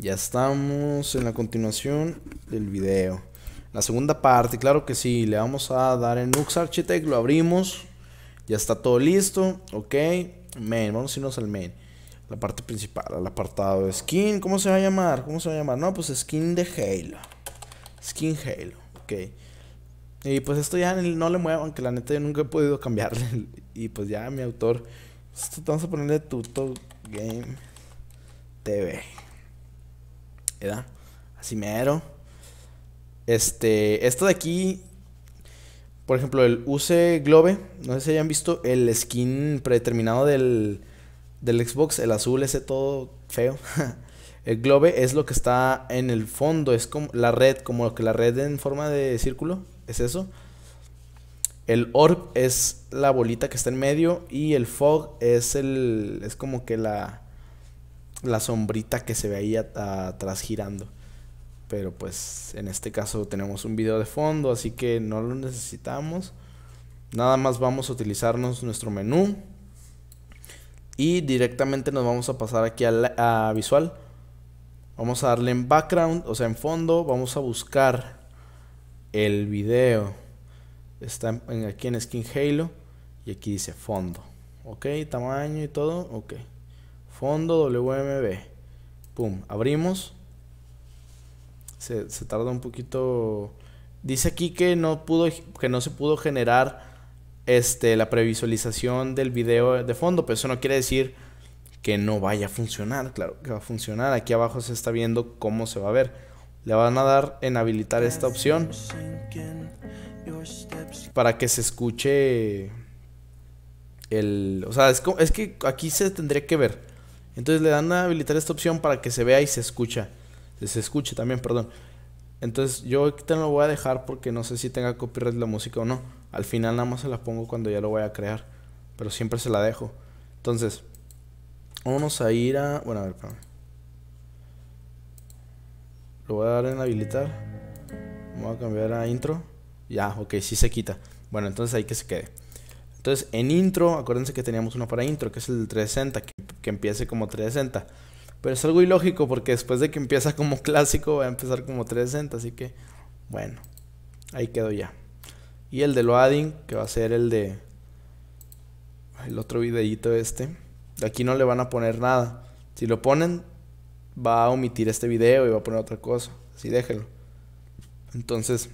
Ya estamos en la continuación del video. La segunda parte, claro que sí. Le vamos a dar en Nux Architect. Lo abrimos. Ya está todo listo. Ok. Main. Vamos a irnos al main. La parte principal, al apartado de skin. ¿Cómo se va a llamar? ¿Cómo se va a llamar? No, pues skin de Halo. Skin Halo. Ok. Y pues esto ya no le muevo, aunque la neta yo nunca he podido cambiarle. y pues ya mi autor. vamos a ponerle Tuto Game TV edad Así mero. Este, esto de aquí, por ejemplo, el UC Globe, no sé si hayan visto el skin predeterminado del, del Xbox, el azul ese todo feo. el globe es lo que está en el fondo, es como la red, como lo que la red en forma de círculo, es eso. El orb es la bolita que está en medio y el fog es el es como que la la sombrita que se veía ahí atrás girando. Pero pues en este caso tenemos un video de fondo, así que no lo necesitamos. Nada más vamos a utilizarnos nuestro menú. Y directamente nos vamos a pasar aquí a, visual. Vamos a darle en background, o sea en fondo. Vamos a buscar el video. Está en, aquí en Skin Halo. Y aquí dice fondo. Ok, tamaño y todo. Ok. Fondo WMB. Pum, abrimos. Se, tarda un poquito. Dice aquí que no pudo que no se pudo generar este la previsualización del video de fondo, pero eso no quiere decir que no vaya a funcionar, claro que va a funcionar. Aquí abajo se está viendo cómo se va a ver. Le van a dar en habilitar esta opción para que se escuche el, o sea, es, es que aquí se tendría que ver entonces le dan a habilitar esta opción para que se vea y se escucha. Se escuche también, perdón. Entonces yo ahorita no lo voy a dejar porque no sé si tenga copyright la música o no. Al final nada más se la pongo cuando ya lo voy a crear. Pero siempre se la dejo. Entonces, vamos a ir a... Bueno, a ver, Lo voy a dar en habilitar. Voy a cambiar a intro. Ya, ok, sí se quita. Bueno, entonces ahí que se quede. Entonces, en intro, acuérdense que teníamos uno para intro, que es el 360, que, que empiece como 360. Pero es algo ilógico porque después de que empieza como clásico va a empezar como 360, así que bueno, ahí quedó ya. Y el de lo adding, que va a ser el de el otro videito este. Aquí no le van a poner nada. Si lo ponen, va a omitir este video y va a poner otra cosa. Así déjelo Entonces,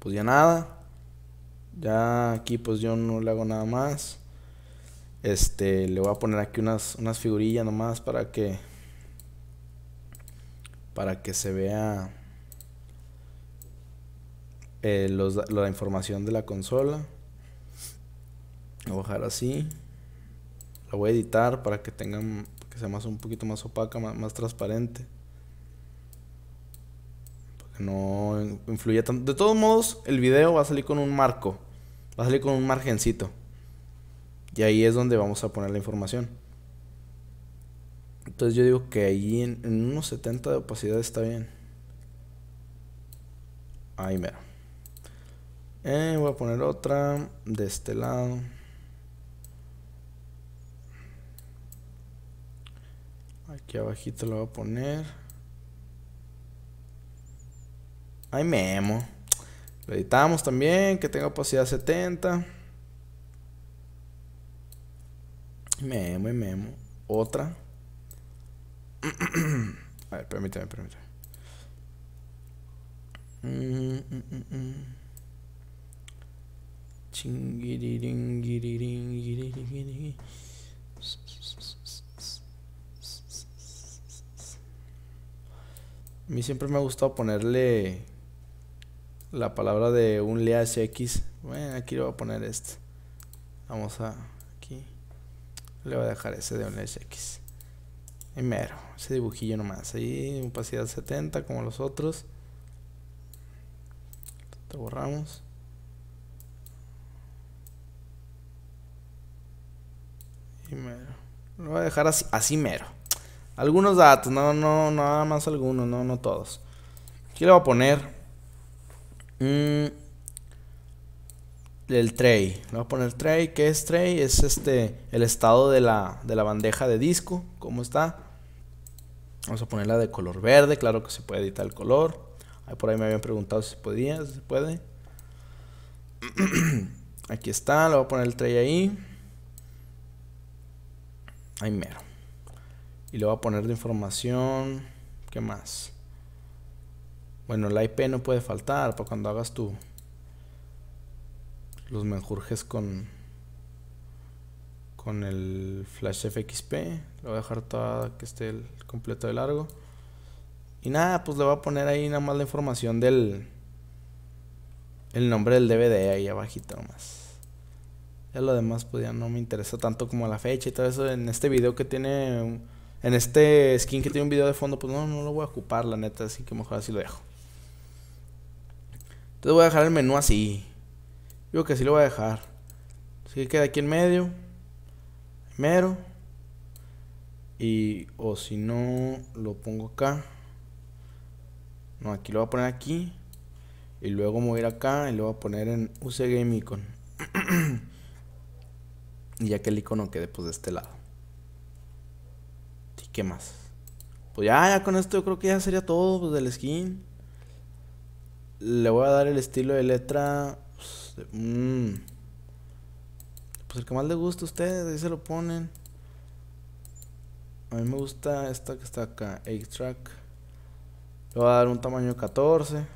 pues ya nada. Ya aquí pues yo no le hago nada más. Este, le voy a poner aquí unas, figurillas nomás para que para que se vea eh, la información de la consola. Voy a bajar así. La voy a editar para que tengan que sea más un poquito más opaca, más transparente no influye tanto. De todos modos, el video va a salir con un marco, va a salir con un margencito. Y ahí es donde vamos a poner la información. Entonces yo digo que ahí en, unos 70 de opacidad está bien. Ahí mero. Eh, voy a poner otra de este lado. Aquí abajito la voy a poner. Ay, Memo. Lo editamos también, que tenga opacidad 70. Memo y Memo. Otra. A ver, permíteme, permíteme. A mí siempre me ha gustado ponerle la palabra de un LHX. Bueno, aquí le voy a poner este. Vamos a aquí. Le voy a dejar ese de un LHX. Y mero, ese dibujillo nomás. Ahí, opacidad 70 como los otros. lo borramos. Y mero. Lo voy a dejar así, así mero. Algunos datos, no, no, nada más algunos, no, no todos. Aquí le voy a poner Mm, el tray. Le voy a poner tray. ¿Qué es tray? Es este el estado de la, de la bandeja de disco. ¿Cómo está? Vamos a ponerla de color verde. Claro que se puede editar el color. Ahí por ahí me habían preguntado si podía. Si se puede. Aquí está. Le voy a poner el tray ahí. Ahí mero. Y le voy a poner de información. ¿Qué más? Bueno, la IP no puede faltar para cuando hagas tú los menjurjes con con el flash fxp lo voy a dejar todo que esté el completo de largo y nada pues le voy a poner ahí nada más la información del el nombre del dvd ahí abajito nomás ya lo demás pues ya no me interesa tanto como la fecha y todo eso en este video que tiene en este skin que tiene un video de fondo pues no no lo voy a ocupar la neta así que mejor así lo dejo entonces voy a dejar el menú así. Digo que sí lo voy a dejar. Así que queda aquí en medio. Primero. Y o si no, lo pongo acá. No, aquí lo voy a poner aquí. Y luego mover acá y lo voy a poner en UC Game Icon. y ya que el icono quede pues de este lado. ¿Y qué más? Pues ya, ya con esto yo creo que ya sería todo pues, del skin. Le voy a dar el estilo de letra. Pues, mm, pues, el que más le gusta a ustedes, ahí se lo ponen. A mí me gusta esta que está acá, 8-track. Le voy a dar un tamaño 14.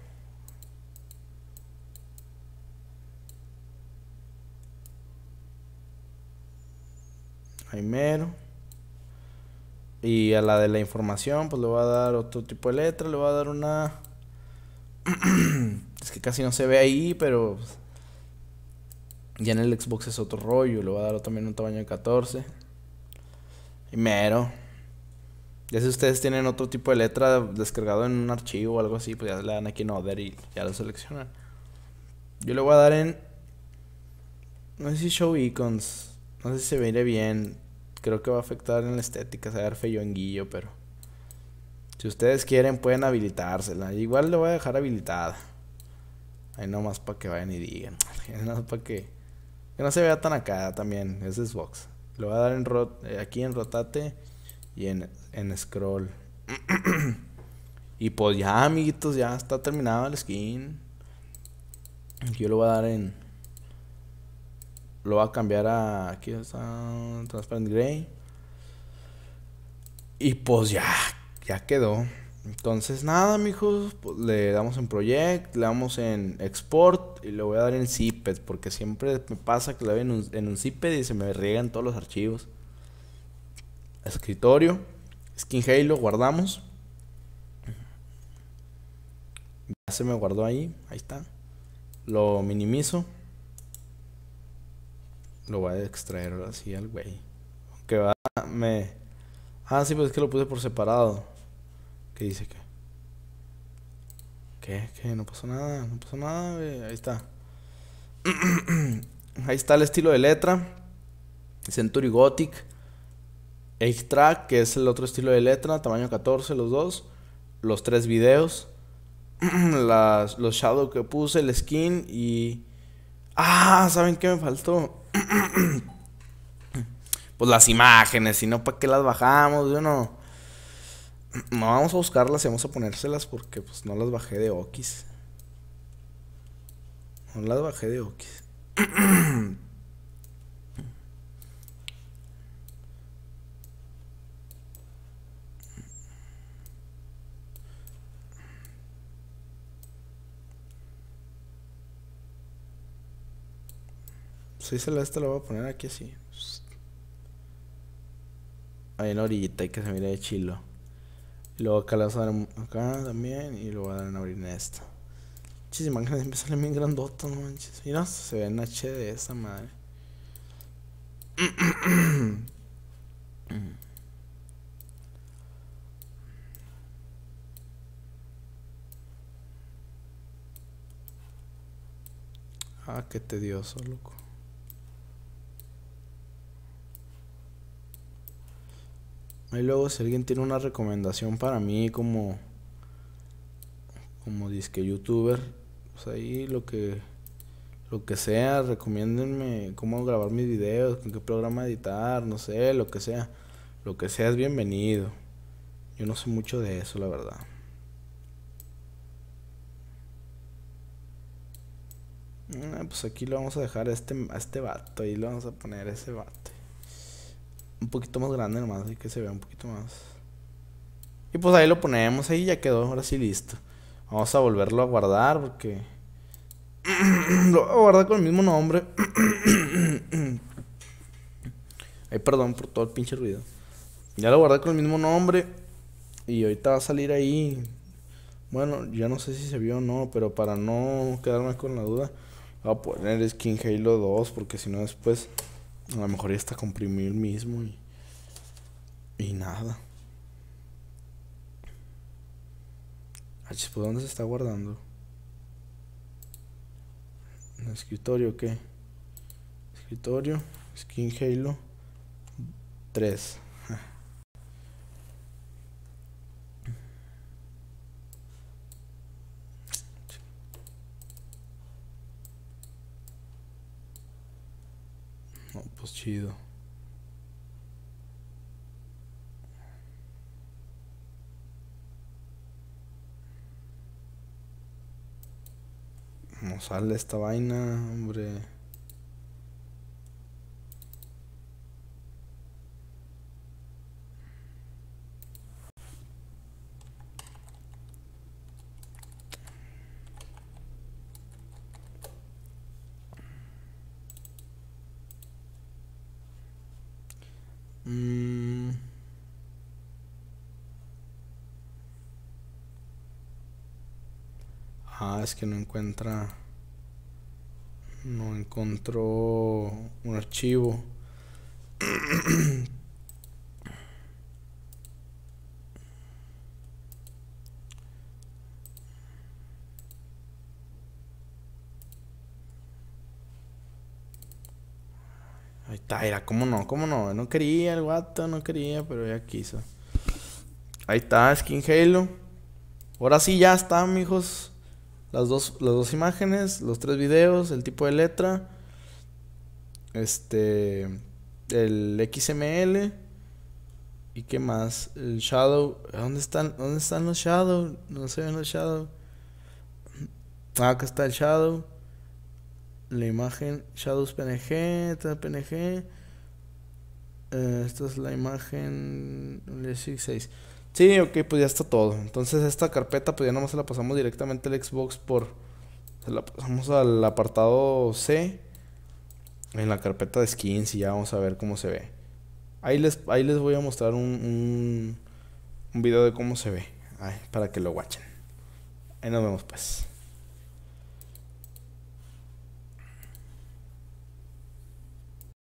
Ahí Y a la de la información, pues le voy a dar otro tipo de letra. Le voy a dar una es que casi no se ve ahí, pero ya en el Xbox es otro rollo. Le voy a dar también un tamaño de 14. Y mero. Ya si ustedes tienen otro tipo de letra descargado en un archivo o algo así, pues ya le dan aquí en Other y ya lo seleccionan. Yo le voy a dar en. No sé si Show Icons. No sé si se ve bien. Creo que va a afectar en la estética. Se va a ver feo guillo, pero. Si ustedes quieren, pueden habilitársela. Igual le voy a dejar habilitada. Ahí nomás para que vayan y digan. para que, no se vea tan acá también. Es Xbox. Lo voy a dar en rot eh, aquí en rotate y en, scroll. y pues ya, amiguitos, ya está terminado el skin. Yo lo voy a dar en. Lo voy a cambiar a. Aquí está. Transparent Gray. Y pues ya, ya quedó. Entonces, nada, mijos, pues, le damos en Project, le damos en Export y le voy a dar en ziped porque siempre me pasa que le doy en un, ziped y se me riegan todos los archivos. Escritorio, Skin Halo, guardamos. Ya se me guardó ahí, ahí está. Lo minimizo. Lo voy a extraer ahora sí al güey. que va, me... Ah, sí, pues es que lo puse por separado. ¿Qué dice que? ¿Qué? ¿Qué? No pasó nada, no pasó nada, Ahí está. Ahí está el estilo de letra. Century Gothic. Eight track que es el otro estilo de letra, tamaño 14 los dos. Los tres videos. Las, los shadow que puse, el skin y... Ah, ¿saben qué me faltó? pues las imágenes, si no, ¿para qué las bajamos? Yo no... No vamos a buscarlas y vamos a ponérselas porque pues no las bajé de Okis. No las bajé de Okis. Sí, se la voy a poner aquí así. Ahí en la orillita y que se mire de chilo. Luego acá voy a acá también. Y luego voy a abrir en esta. Chis, imágenes me sale bien grandotas, no manches. Mira, se ve en de esa madre. ah, qué tedioso, loco. luego si alguien tiene una recomendación para mí como como disque youtuber, pues ahí lo que lo que sea, recomiéndenme cómo grabar mis videos, con qué programa editar, no sé, lo que sea. Lo que sea es bienvenido. Yo no sé mucho de eso, la verdad. Eh, pues aquí lo vamos a dejar este, a este vato, ahí lo vamos a poner ese vato un poquito más grande nomás, así que se vea un poquito más. Y pues ahí lo ponemos, ahí ya quedó, ahora sí listo. Vamos a volverlo a guardar porque... lo voy a guardar con el mismo nombre. Ay, perdón por todo el pinche ruido. Ya lo guardé con el mismo nombre. Y ahorita va a salir ahí. Bueno, ya no sé si se vio o no, pero para no quedarme con la duda, voy a poner Skin Halo 2 porque si no después... A lo mejor ya está comprimido el mismo y. Y nada. Ah, ¿Por dónde se está guardando? ¿En el escritorio qué? Escritorio, skin Halo 3. No, pues chido. No sale esta vaina, hombre. es que no encuentra. No encontró un archivo. Ahí está, era, como no, como no. No quería el guato, no quería, pero ya quiso. Ahí está, Skin Halo. Ahora sí ya está, mijos las dos, las dos imágenes, los tres videos, el tipo de letra, este, el XML y qué más, el shadow, ¿dónde están, dónde están los shadow? No se ven los shadow. Ah, acá está el shadow, la imagen shadows png, png. Eh, esta es la imagen 6.6 Sí, ok, pues ya está todo. Entonces esta carpeta pues ya nomás se la pasamos directamente al Xbox por... Se la pasamos al apartado C. En la carpeta de skins y ya vamos a ver cómo se ve. Ahí les, ahí les voy a mostrar un, un, un video de cómo se ve. para que lo watchen. Ahí nos vemos pues.